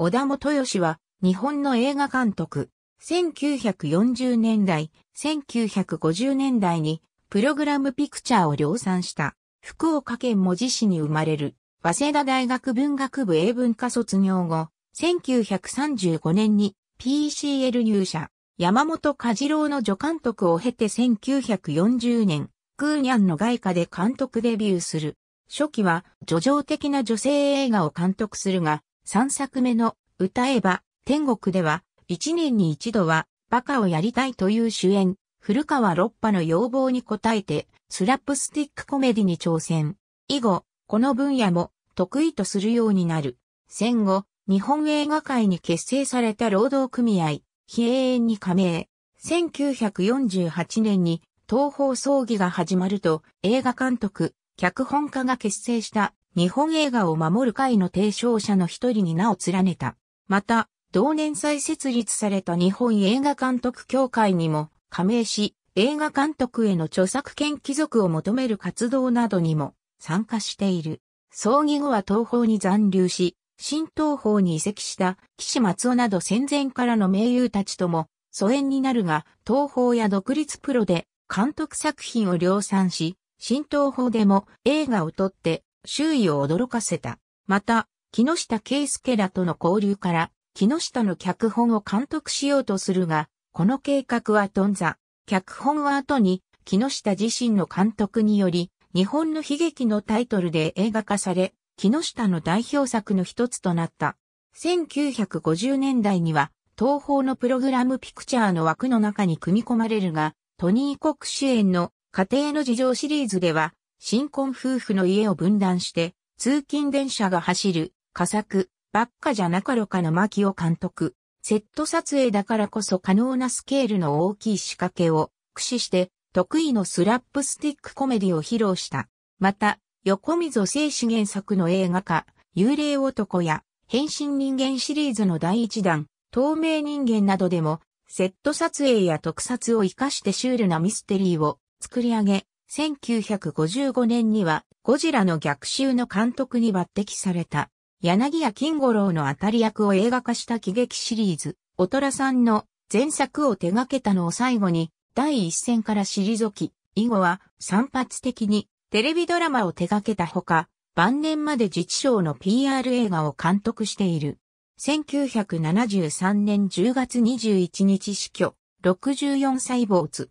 小田元義は、日本の映画監督。1940年代、1950年代に、プログラムピクチャーを量産した、福岡県文字市に生まれる、早稲田大学文学部英文科卒業後、1935年に PCL 入社、山本和次郎の助監督を経て1940年、クーニャンの外貨で監督デビューする。初期は、叙情的な女性映画を監督するが、3作目の歌えば天国では1年に一度はバカをやりたいという主演、古川六波の要望に応えてスラップスティックコメディに挑戦。以後、この分野も得意とするようになる。戦後、日本映画界に結成された労働組合、非営に加盟。1948年に東方葬儀が始まると映画監督、脚本家が結成した日本映画を守る会の提唱者の一人に名を連ねた。また、同年再設立された日本映画監督協会にも加盟し、映画監督への著作権帰属を求める活動などにも参加している。葬儀後は東方に残留し、新東方に移籍した岸松尾など戦前からの名優たちとも疎遠になるが、東方や独立プロで監督作品を量産し、新東方でも映画を撮って周囲を驚かせた。また、木下圭介らとの交流から、木下の脚本を監督しようとするが、この計画は頓挫。脚本は後に、木下自身の監督により、日本の悲劇のタイトルで映画化され、木下の代表作の一つとなった。1950年代には、東方のプログラムピクチャーの枠の中に組み込まれるが、トニー・コック主演の家庭の事情シリーズでは、新婚夫婦の家を分断して、通勤電車が走る、佳作、ばっかじゃなかろかの牧を監督。セット撮影だからこそ可能なスケールの大きい仕掛けを駆使して得意のスラップスティックコメディを披露した。また、横溝正止原作の映画化、幽霊男や変身人間シリーズの第一弾、透明人間などでもセット撮影や特撮を活かしてシュールなミステリーを作り上げ、1955年にはゴジラの逆襲の監督に抜擢された。柳谷金五郎の当たり役を映画化した喜劇シリーズ、おとらさんの前作を手掛けたのを最後に第一線から退き、以後は散発的にテレビドラマを手掛けたほか、晩年まで自治省の PR 映画を監督している。1973年10月21日死去、64歳坊主。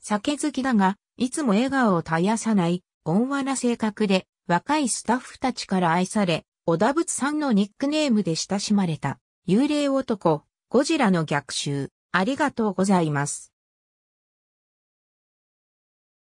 酒好きだが、いつも笑顔を絶やさない、温和な性格で、若いスタッフたちから愛され、小田仏さんのニックネームで親しまれた、幽霊男、ゴジラの逆襲、ありがとうございます。